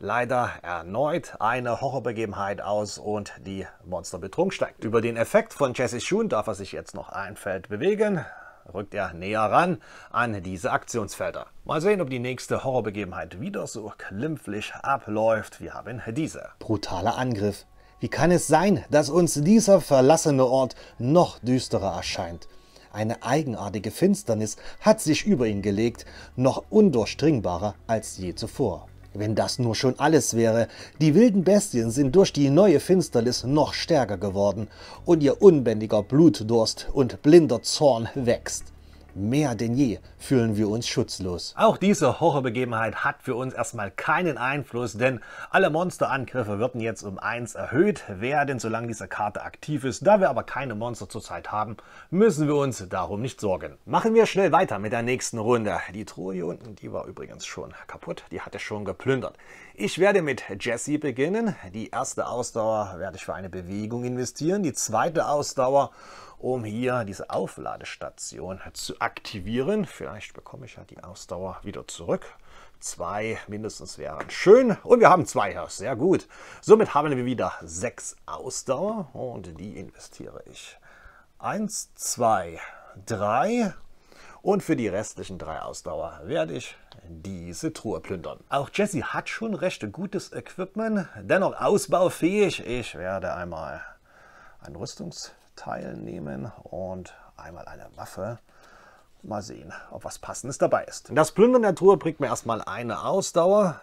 leider erneut eine Horrorbegebenheit aus und die Monsterbetrug steigt. Über den Effekt von Jesse Schoon darf er sich jetzt noch ein Feld bewegen rückt er näher ran an diese Aktionsfelder. Mal sehen, ob die nächste Horrorbegebenheit wieder so klimpflich abläuft. Wir haben diese. Brutaler Angriff. Wie kann es sein, dass uns dieser verlassene Ort noch düsterer erscheint? Eine eigenartige Finsternis hat sich über ihn gelegt, noch undurchdringbarer als je zuvor. Wenn das nur schon alles wäre. Die wilden Bestien sind durch die neue Finsternis noch stärker geworden und ihr unbändiger Blutdurst und blinder Zorn wächst. Mehr denn je fühlen wir uns schutzlos. Auch diese Horrorbegebenheit hat für uns erstmal keinen Einfluss, denn alle Monsterangriffe würden jetzt um 1 erhöht werden, solange diese Karte aktiv ist. Da wir aber keine Monster zurzeit haben, müssen wir uns darum nicht sorgen. Machen wir schnell weiter mit der nächsten Runde. Die Truhe hier unten, die war übrigens schon kaputt, die hatte schon geplündert. Ich werde mit Jesse beginnen. Die erste Ausdauer werde ich für eine Bewegung investieren, die zweite Ausdauer um hier diese Aufladestation zu aktivieren. Vielleicht bekomme ich ja die Ausdauer wieder zurück. Zwei mindestens wären schön. Und wir haben zwei Herz, sehr gut. Somit haben wir wieder sechs Ausdauer und die investiere ich. Eins, zwei, drei. Und für die restlichen drei Ausdauer werde ich diese Truhe plündern. Auch Jesse hat schon recht gutes Equipment, dennoch ausbaufähig. Ich werde einmal ein Rüstungs- teilnehmen und einmal eine Waffe. Mal sehen, ob was Passendes dabei ist. Das Plündern der Truhe bringt mir erstmal eine Ausdauer.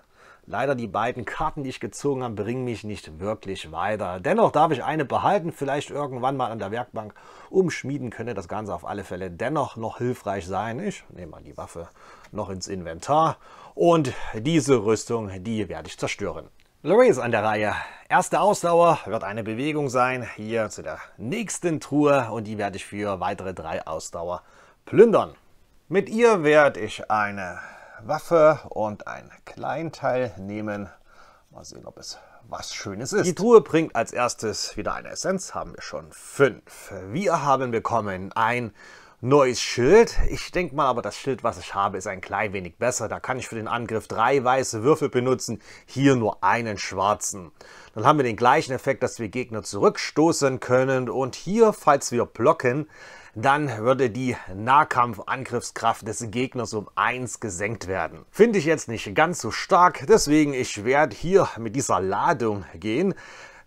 Leider die beiden Karten, die ich gezogen habe, bringen mich nicht wirklich weiter. Dennoch darf ich eine behalten, vielleicht irgendwann mal an der Werkbank umschmieden könnte das Ganze auf alle Fälle dennoch noch hilfreich sein. Ich nehme mal die Waffe noch ins Inventar und diese Rüstung, die werde ich zerstören. Lorraine ist an der Reihe. Erste Ausdauer wird eine Bewegung sein, hier zu der nächsten Truhe und die werde ich für weitere drei Ausdauer plündern. Mit ihr werde ich eine Waffe und ein Kleinteil nehmen. Mal sehen, ob es was Schönes ist. Die Truhe bringt als erstes wieder eine Essenz, haben wir schon fünf. Wir haben bekommen ein Neues Schild. Ich denke mal aber, das Schild, was ich habe, ist ein klein wenig besser. Da kann ich für den Angriff drei weiße Würfel benutzen, hier nur einen schwarzen. Dann haben wir den gleichen Effekt, dass wir Gegner zurückstoßen können. Und hier, falls wir blocken, dann würde die Nahkampfangriffskraft des Gegners um 1 gesenkt werden. Finde ich jetzt nicht ganz so stark, deswegen ich werde hier mit dieser Ladung gehen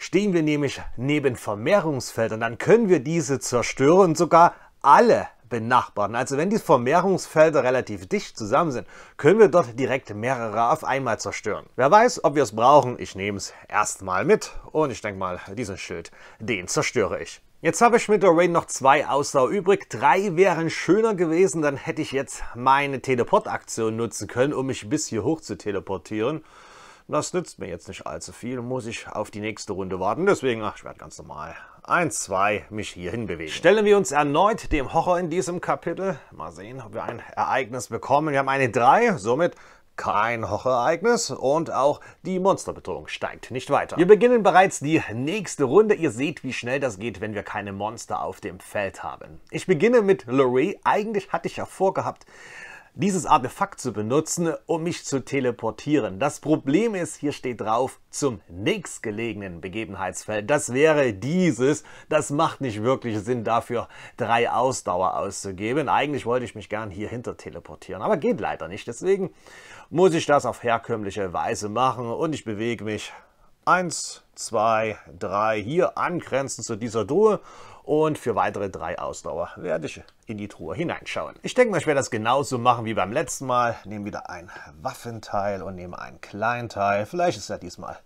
stehen wir nämlich neben Vermehrungsfeldern, dann können wir diese zerstören, sogar alle benachbarten. Also wenn die Vermehrungsfelder relativ dicht zusammen sind, können wir dort direkt mehrere auf einmal zerstören. Wer weiß, ob wir es brauchen, ich nehme es erstmal mit und ich denke mal, diesen Schild, den zerstöre ich. Jetzt habe ich mit der Rain noch zwei Ausdauer übrig. Drei wären schöner gewesen, dann hätte ich jetzt meine Teleportaktion nutzen können, um mich bis hier hoch zu teleportieren. Das nützt mir jetzt nicht allzu viel, muss ich auf die nächste Runde warten. Deswegen, ach, ich werde ganz normal 1-2 mich hierhin bewegen. Stellen wir uns erneut dem Horror in diesem Kapitel. Mal sehen, ob wir ein Ereignis bekommen. Wir haben eine 3, somit kein Horrorereignis und auch die Monsterbedrohung steigt nicht weiter. Wir beginnen bereits die nächste Runde. Ihr seht, wie schnell das geht, wenn wir keine Monster auf dem Feld haben. Ich beginne mit Lorraine. Eigentlich hatte ich ja vorgehabt, dieses Artefakt zu benutzen, um mich zu teleportieren. Das Problem ist, hier steht drauf, zum nächstgelegenen Begebenheitsfeld. Das wäre dieses. Das macht nicht wirklich Sinn, dafür drei Ausdauer auszugeben. Eigentlich wollte ich mich gern hier hinter teleportieren, aber geht leider nicht. Deswegen muss ich das auf herkömmliche Weise machen und ich bewege mich 1, 2, 3 hier angrenzend zu dieser Truhe und für weitere drei Ausdauer werde ich in die Truhe hineinschauen. Ich denke mal, ich werde das genauso machen wie beim letzten Mal. Nehme wieder ein Waffenteil und nehme einen kleinen Teil. Vielleicht ist ja diesmal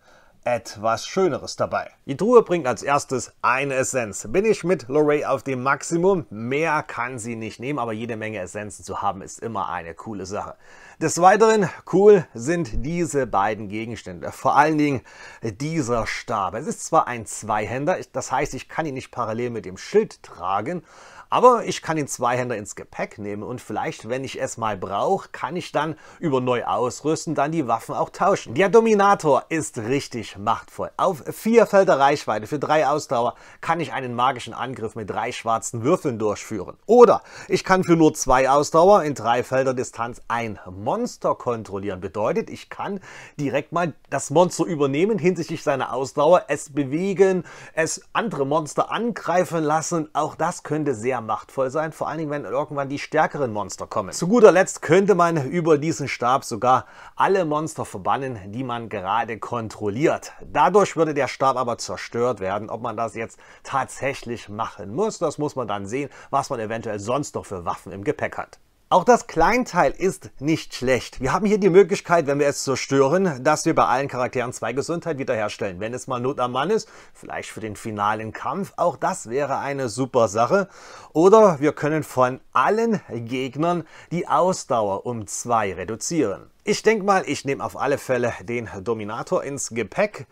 etwas Schöneres dabei. Die Truhe bringt als erstes eine Essenz. Bin ich mit Lorray auf dem Maximum? Mehr kann sie nicht nehmen, aber jede Menge Essenzen zu haben ist immer eine coole Sache. Des Weiteren cool sind diese beiden Gegenstände. Vor allen Dingen dieser Stab. Es ist zwar ein Zweihänder, das heißt, ich kann ihn nicht parallel mit dem Schild tragen, aber ich kann den Zweihänder ins Gepäck nehmen und vielleicht, wenn ich es mal brauche, kann ich dann über neu ausrüsten, dann die Waffen auch tauschen. Der Dominator ist richtig machtvoll. Auf vier Felder Reichweite für drei Ausdauer kann ich einen magischen Angriff mit drei schwarzen Würfeln durchführen. Oder ich kann für nur zwei Ausdauer in drei Felder Distanz ein Monster kontrollieren. Bedeutet, ich kann direkt mal das Monster übernehmen hinsichtlich seiner Ausdauer, es bewegen, es andere Monster angreifen lassen. Auch das könnte sehr machtvoll sein, vor allen Dingen, wenn irgendwann die stärkeren Monster kommen. Zu guter Letzt könnte man über diesen Stab sogar alle Monster verbannen, die man gerade kontrolliert. Dadurch würde der Stab aber zerstört werden. Ob man das jetzt tatsächlich machen muss, das muss man dann sehen, was man eventuell sonst noch für Waffen im Gepäck hat. Auch das Kleinteil ist nicht schlecht. Wir haben hier die Möglichkeit, wenn wir es zerstören, dass wir bei allen Charakteren zwei Gesundheit wiederherstellen. Wenn es mal Not am Mann ist, vielleicht für den finalen Kampf, auch das wäre eine super Sache. Oder wir können von allen Gegnern die Ausdauer um zwei reduzieren. Ich denke mal, ich nehme auf alle Fälle den Dominator ins Gepäck.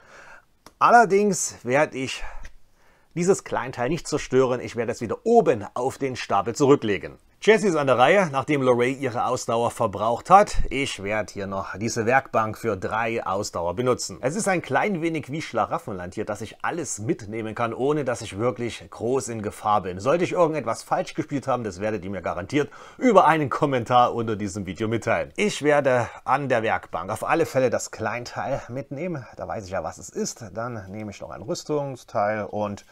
Allerdings werde ich dieses Kleinteil nicht zerstören. Ich werde es wieder oben auf den Stapel zurücklegen. Jessie ist an der Reihe, nachdem Lorray ihre Ausdauer verbraucht hat. Ich werde hier noch diese Werkbank für drei Ausdauer benutzen. Es ist ein klein wenig wie Schlaraffenland hier, dass ich alles mitnehmen kann, ohne dass ich wirklich groß in Gefahr bin. Sollte ich irgendetwas falsch gespielt haben, das werdet ihr mir garantiert über einen Kommentar unter diesem Video mitteilen. Ich werde an der Werkbank auf alle Fälle das Kleinteil mitnehmen. Da weiß ich ja, was es ist. Dann nehme ich noch ein Rüstungsteil und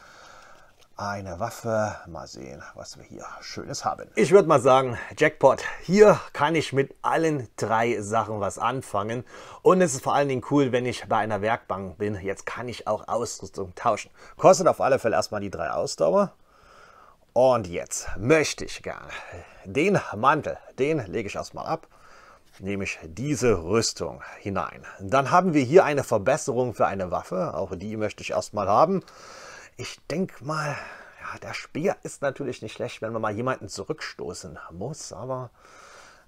eine Waffe. Mal sehen, was wir hier Schönes haben. Ich würde mal sagen, Jackpot. Hier kann ich mit allen drei Sachen was anfangen. Und es ist vor allen Dingen cool, wenn ich bei einer Werkbank bin. Jetzt kann ich auch Ausrüstung tauschen. Kostet auf alle Fälle erstmal die drei Ausdauer. Und jetzt möchte ich gerne den Mantel, den lege ich erstmal ab nämlich diese Rüstung hinein. Dann haben wir hier eine Verbesserung für eine Waffe, auch die möchte ich erstmal haben. Ich denke mal, ja, der Speer ist natürlich nicht schlecht, wenn man mal jemanden zurückstoßen muss, aber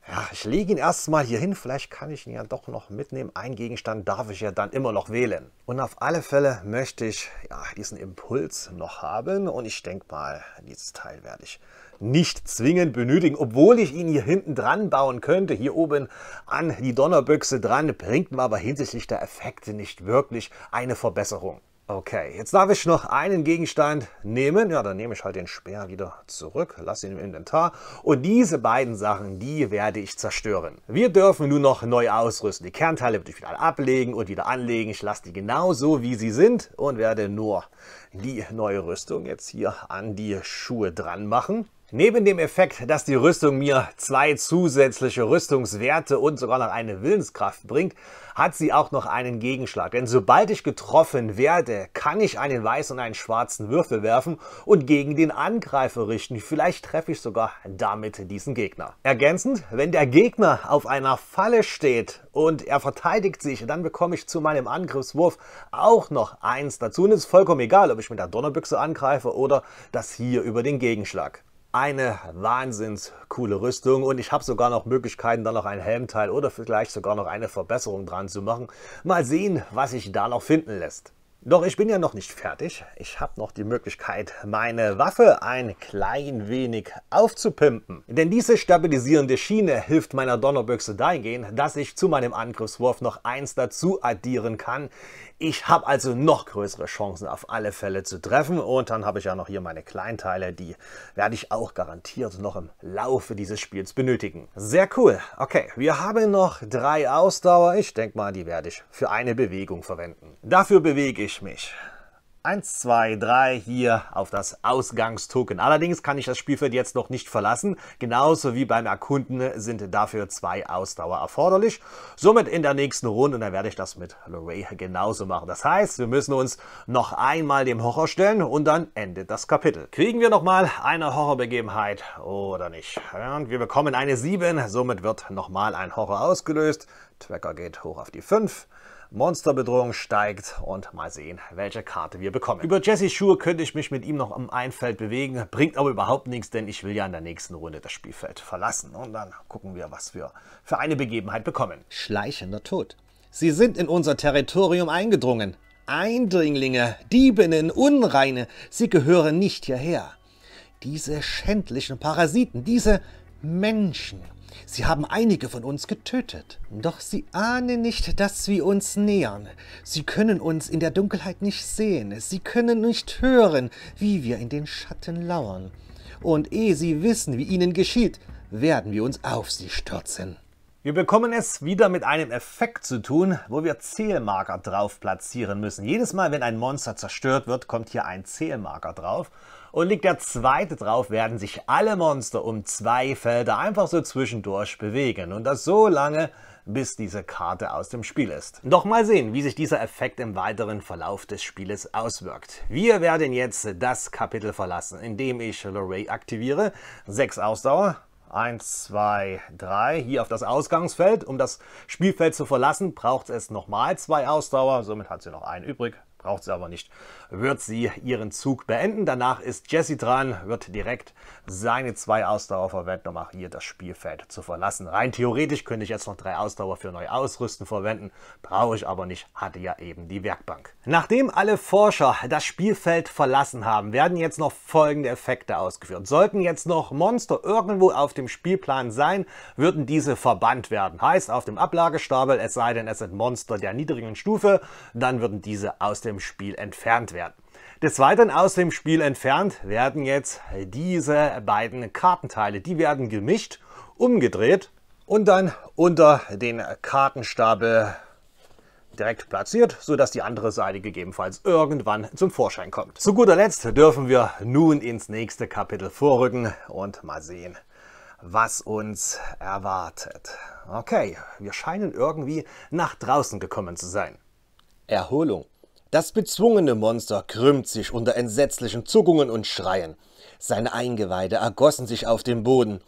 ja, ich lege ihn erstmal hier hin. Vielleicht kann ich ihn ja doch noch mitnehmen. Ein Gegenstand darf ich ja dann immer noch wählen. Und auf alle Fälle möchte ich ja, diesen Impuls noch haben. Und ich denke mal, dieses Teil werde ich nicht zwingend benötigen, obwohl ich ihn hier hinten dran bauen könnte. Hier oben an die Donnerbüchse dran, bringt mir aber hinsichtlich der Effekte nicht wirklich eine Verbesserung. Okay, jetzt darf ich noch einen Gegenstand nehmen. Ja, dann nehme ich halt den Speer wieder zurück, lasse ihn im Inventar. Und diese beiden Sachen, die werde ich zerstören. Wir dürfen nun noch neu ausrüsten. Die Kernteile würde ich wieder ablegen und wieder anlegen. Ich lasse die genauso, wie sie sind und werde nur die neue Rüstung jetzt hier an die Schuhe dran machen. Neben dem Effekt, dass die Rüstung mir zwei zusätzliche Rüstungswerte und sogar noch eine Willenskraft bringt, hat sie auch noch einen Gegenschlag. Denn sobald ich getroffen werde, kann ich einen weißen und einen schwarzen Würfel werfen und gegen den Angreifer richten. Vielleicht treffe ich sogar damit diesen Gegner. Ergänzend, wenn der Gegner auf einer Falle steht und er verteidigt sich, dann bekomme ich zu meinem Angriffswurf auch noch eins dazu. Und es ist vollkommen egal, ob ich ich mit der Donnerbüchse angreife oder das hier über den Gegenschlag. Eine wahnsinns coole Rüstung und ich habe sogar noch Möglichkeiten, da noch ein Helmteil oder vielleicht sogar noch eine Verbesserung dran zu machen. Mal sehen, was sich da noch finden lässt. Doch ich bin ja noch nicht fertig. Ich habe noch die Möglichkeit, meine Waffe ein klein wenig aufzupimpen. Denn diese stabilisierende Schiene hilft meiner Donnerbüchse dahingehend, dass ich zu meinem Angriffswurf noch eins dazu addieren kann, ich habe also noch größere Chancen auf alle Fälle zu treffen und dann habe ich ja noch hier meine Kleinteile, die werde ich auch garantiert noch im Laufe dieses Spiels benötigen. Sehr cool. Okay, wir haben noch drei Ausdauer. Ich denke mal, die werde ich für eine Bewegung verwenden. Dafür bewege ich mich. 1, 2, 3 hier auf das Ausgangstoken. Allerdings kann ich das Spielfeld jetzt noch nicht verlassen. Genauso wie beim Erkunden sind dafür zwei Ausdauer erforderlich. Somit in der nächsten Runde, und dann werde ich das mit Loray genauso machen. Das heißt, wir müssen uns noch einmal dem Horror stellen und dann endet das Kapitel. Kriegen wir nochmal eine Horrorbegebenheit oder nicht? Und wir bekommen eine 7, somit wird nochmal ein Horror ausgelöst. Tracker geht hoch auf die 5. Monsterbedrohung steigt und mal sehen, welche Karte wir bekommen. Über Jessys Schuhe könnte ich mich mit ihm noch im Einfeld bewegen, bringt aber überhaupt nichts, denn ich will ja in der nächsten Runde das Spielfeld verlassen. Und dann gucken wir, was wir für eine Begebenheit bekommen. Schleichender Tod. Sie sind in unser Territorium eingedrungen. Eindringlinge, Diebinnen, Unreine, sie gehören nicht hierher. Diese schändlichen Parasiten, diese Menschen Sie haben einige von uns getötet. Doch sie ahnen nicht, dass wir uns nähern. Sie können uns in der Dunkelheit nicht sehen. Sie können nicht hören, wie wir in den Schatten lauern. Und ehe sie wissen, wie ihnen geschieht, werden wir uns auf sie stürzen. Wir bekommen es wieder mit einem Effekt zu tun, wo wir Zählmarker drauf platzieren müssen. Jedes Mal, wenn ein Monster zerstört wird, kommt hier ein Zählmarker drauf und liegt der zweite drauf, werden sich alle Monster um zwei Felder einfach so zwischendurch bewegen. Und das so lange, bis diese Karte aus dem Spiel ist. Doch mal sehen, wie sich dieser Effekt im weiteren Verlauf des Spieles auswirkt. Wir werden jetzt das Kapitel verlassen, indem ich Loray aktiviere. Sechs Ausdauer, 1, 2, 3 hier auf das Ausgangsfeld. Um das Spielfeld zu verlassen, braucht es nochmal zwei Ausdauer. Somit hat sie noch einen übrig, braucht sie aber nicht wird sie ihren Zug beenden. Danach ist Jesse dran, wird direkt seine zwei Ausdauer verwenden, um auch hier das Spielfeld zu verlassen. Rein theoretisch könnte ich jetzt noch drei Ausdauer für neue ausrüsten verwenden, brauche ich aber nicht, hatte ja eben die Werkbank. Nachdem alle Forscher das Spielfeld verlassen haben, werden jetzt noch folgende Effekte ausgeführt. Sollten jetzt noch Monster irgendwo auf dem Spielplan sein, würden diese verbannt werden. Heißt auf dem Ablagestapel, es sei denn, es sind Monster der niedrigen Stufe, dann würden diese aus dem Spiel entfernt werden. Des Weiteren aus dem Spiel entfernt werden jetzt diese beiden Kartenteile. Die werden gemischt, umgedreht und dann unter den Kartenstapel direkt platziert, sodass die andere Seite gegebenenfalls irgendwann zum Vorschein kommt. Zu guter Letzt dürfen wir nun ins nächste Kapitel vorrücken und mal sehen, was uns erwartet. Okay, wir scheinen irgendwie nach draußen gekommen zu sein. Erholung. Das bezwungene Monster krümmt sich unter entsetzlichen Zuckungen und Schreien. Seine Eingeweide ergossen sich auf dem Boden.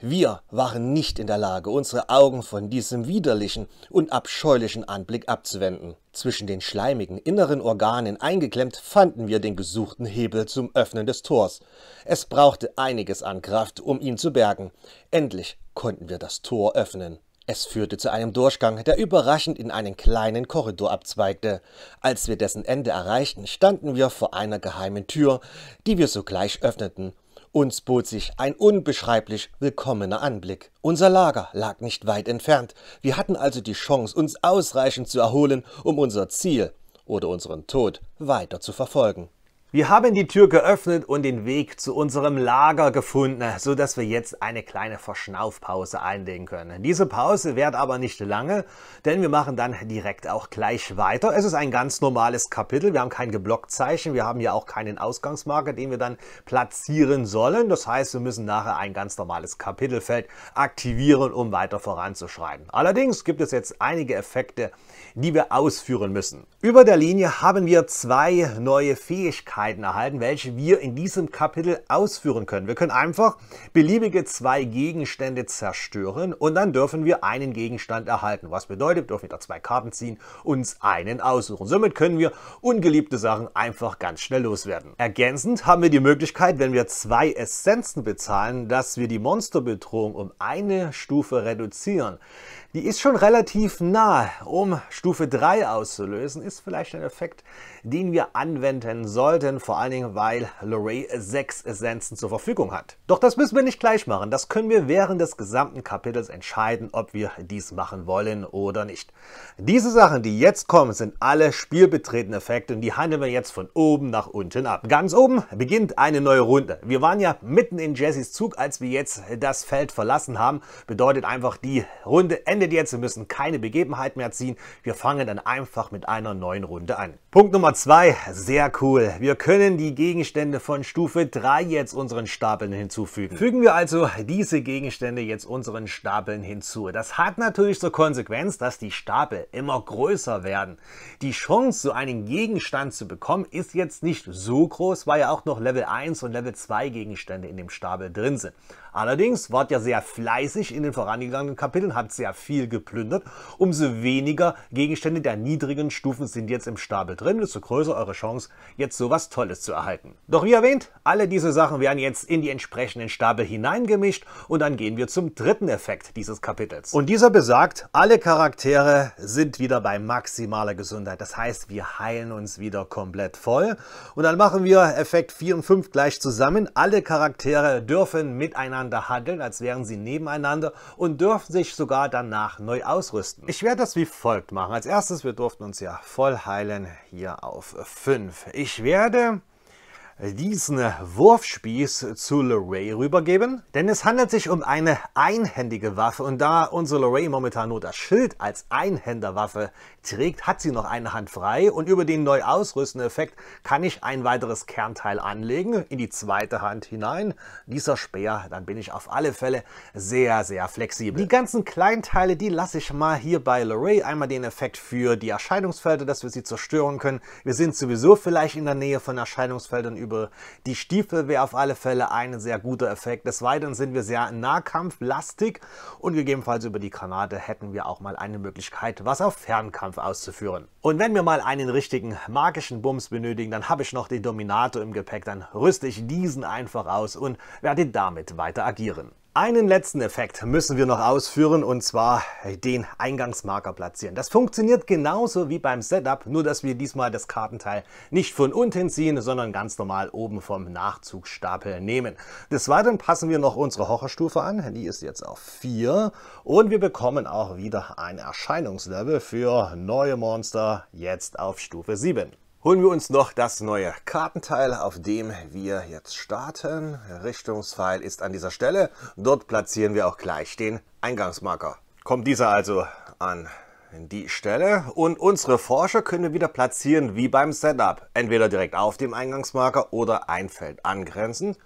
Wir waren nicht in der Lage, unsere Augen von diesem widerlichen und abscheulichen Anblick abzuwenden. Zwischen den schleimigen inneren Organen eingeklemmt fanden wir den gesuchten Hebel zum Öffnen des Tors. Es brauchte einiges an Kraft, um ihn zu bergen. Endlich konnten wir das Tor öffnen. Es führte zu einem Durchgang, der überraschend in einen kleinen Korridor abzweigte. Als wir dessen Ende erreichten, standen wir vor einer geheimen Tür, die wir sogleich öffneten. Uns bot sich ein unbeschreiblich willkommener Anblick. Unser Lager lag nicht weit entfernt. Wir hatten also die Chance, uns ausreichend zu erholen, um unser Ziel oder unseren Tod weiter zu verfolgen. Wir haben die Tür geöffnet und den Weg zu unserem Lager gefunden, so dass wir jetzt eine kleine Verschnaufpause einlegen können. Diese Pause währt aber nicht lange, denn wir machen dann direkt auch gleich weiter. Es ist ein ganz normales Kapitel, wir haben kein Geblockzeichen, wir haben ja auch keinen Ausgangsmarker, den wir dann platzieren sollen. Das heißt, wir müssen nachher ein ganz normales Kapitelfeld aktivieren, um weiter voranzuschreiten. Allerdings gibt es jetzt einige Effekte, die wir ausführen müssen. Über der Linie haben wir zwei neue Fähigkeiten erhalten, welche wir in diesem Kapitel ausführen können. Wir können einfach beliebige zwei Gegenstände zerstören und dann dürfen wir einen Gegenstand erhalten. Was bedeutet, wir dürfen wieder zwei Karten ziehen, uns einen aussuchen. Somit können wir ungeliebte Sachen einfach ganz schnell loswerden. Ergänzend haben wir die Möglichkeit, wenn wir zwei Essenzen bezahlen, dass wir die Monsterbedrohung um eine Stufe reduzieren. Die ist schon relativ nah, um Stufe 3 auszulösen, ist vielleicht ein Effekt, den wir anwenden sollten, vor allen Dingen, weil Lorray 6 Essenzen zur Verfügung hat. Doch das müssen wir nicht gleich machen, das können wir während des gesamten Kapitels entscheiden, ob wir dies machen wollen oder nicht. Diese Sachen, die jetzt kommen, sind alle spielbetretene Effekte und die handeln wir jetzt von oben nach unten ab. Ganz oben beginnt eine neue Runde. Wir waren ja mitten in Jessys Zug, als wir jetzt das Feld verlassen haben, bedeutet einfach, die Runde endet jetzt. Wir müssen keine Begebenheit mehr ziehen. Wir fangen dann einfach mit einer neuen Runde an. Punkt Nummer zwei, sehr cool. Wir können die Gegenstände von Stufe 3 jetzt unseren Stapeln hinzufügen. Fügen wir also diese Gegenstände jetzt unseren Stapeln hinzu. Das hat natürlich zur Konsequenz, dass die Stapel immer größer werden. Die Chance, so einen Gegenstand zu bekommen, ist jetzt nicht so groß, weil ja auch noch Level 1 und Level 2 Gegenstände in dem Stapel drin sind. Allerdings wart ihr sehr fleißig in den vorangegangenen Kapiteln, habt sehr viel geplündert. Umso weniger Gegenstände der niedrigen Stufen sind jetzt im Stapel drin, desto größer eure Chance, jetzt sowas Tolles zu erhalten. Doch wie erwähnt, alle diese Sachen werden jetzt in die entsprechenden Stapel hineingemischt und dann gehen wir zum dritten Effekt dieses Kapitels. Und dieser besagt, alle Charaktere sind wieder bei maximaler Gesundheit. Das heißt, wir heilen uns wieder komplett voll und dann machen wir Effekt 4 und 5 gleich zusammen. Alle Charaktere dürfen miteinander handeln, als wären sie nebeneinander und dürfen sich sogar danach neu ausrüsten. Ich werde das wie folgt machen. Als erstes, wir durften uns ja voll heilen hier auf 5. Ich werde diesen Wurfspieß zu Leray rübergeben, denn es handelt sich um eine einhändige Waffe und da unsere Leray momentan nur das Schild als Einhänderwaffe trägt, hat sie noch eine Hand frei und über den neu ausrüstenden Effekt kann ich ein weiteres Kernteil anlegen, in die zweite Hand hinein. Dieser Speer, dann bin ich auf alle Fälle sehr, sehr flexibel. Die ganzen Kleinteile, die lasse ich mal hier bei Loray. Einmal den Effekt für die Erscheinungsfelder, dass wir sie zerstören können. Wir sind sowieso vielleicht in der Nähe von Erscheinungsfeldern über die Stiefel wäre auf alle Fälle ein sehr guter Effekt. Des Weiteren sind wir sehr nahkampflastig und gegebenenfalls über die Granate hätten wir auch mal eine Möglichkeit, was auf Fernkampf auszuführen. Und wenn wir mal einen richtigen magischen Bums benötigen, dann habe ich noch den Dominator im Gepäck, dann rüste ich diesen einfach aus und werde damit weiter agieren. Einen letzten Effekt müssen wir noch ausführen und zwar den Eingangsmarker platzieren. Das funktioniert genauso wie beim Setup, nur dass wir diesmal das Kartenteil nicht von unten ziehen, sondern ganz normal oben vom Nachzugstapel nehmen. Des Weiteren passen wir noch unsere Hocherstufe an, die ist jetzt auf 4 und wir bekommen auch wieder ein Erscheinungslevel für neue Monster jetzt auf Stufe 7 holen wir uns noch das neue Kartenteil, auf dem wir jetzt starten. Richtungspfeil ist an dieser Stelle. Dort platzieren wir auch gleich den Eingangsmarker. Kommt dieser also an die Stelle und unsere Forscher können wir wieder platzieren wie beim Setup. Entweder direkt auf dem Eingangsmarker oder ein Feld angrenzen.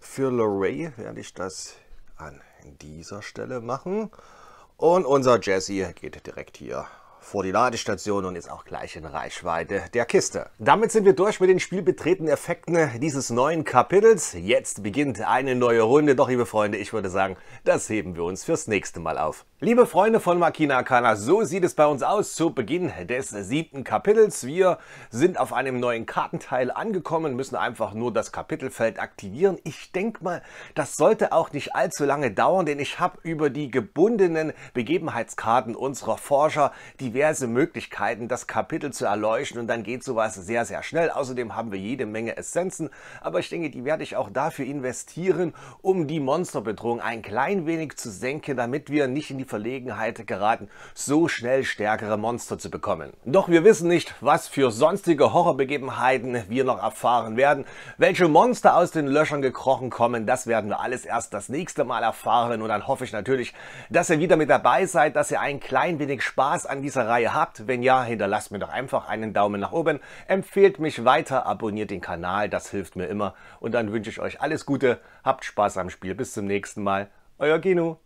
Für Lorray werde ich das an dieser Stelle machen. Und unser Jesse geht direkt hier vor die Ladestation und ist auch gleich in Reichweite der Kiste. Damit sind wir durch mit den spielbetretenen Effekten dieses neuen Kapitels. Jetzt beginnt eine neue Runde. Doch, liebe Freunde, ich würde sagen, das heben wir uns fürs nächste Mal auf. Liebe Freunde von Makina Akana, so sieht es bei uns aus zu Beginn des siebten Kapitels. Wir sind auf einem neuen Kartenteil angekommen, müssen einfach nur das Kapitelfeld aktivieren. Ich denke mal, das sollte auch nicht allzu lange dauern, denn ich habe über die gebundenen Begebenheitskarten unserer Forscher diverse Möglichkeiten, das Kapitel zu erleuchten und dann geht sowas sehr, sehr schnell. Außerdem haben wir jede Menge Essenzen, aber ich denke, die werde ich auch dafür investieren, um die Monsterbedrohung ein klein wenig zu senken, damit wir nicht in die Verlegenheit geraten, so schnell stärkere Monster zu bekommen. Doch wir wissen nicht, was für sonstige Horrorbegebenheiten wir noch erfahren werden. Welche Monster aus den Löchern gekrochen kommen, das werden wir alles erst das nächste Mal erfahren. Und dann hoffe ich natürlich, dass ihr wieder mit dabei seid, dass ihr ein klein wenig Spaß an dieser Reihe habt. Wenn ja, hinterlasst mir doch einfach einen Daumen nach oben, empfehlt mich weiter, abonniert den Kanal, das hilft mir immer. Und dann wünsche ich euch alles Gute, habt Spaß am Spiel, bis zum nächsten Mal. Euer Geno.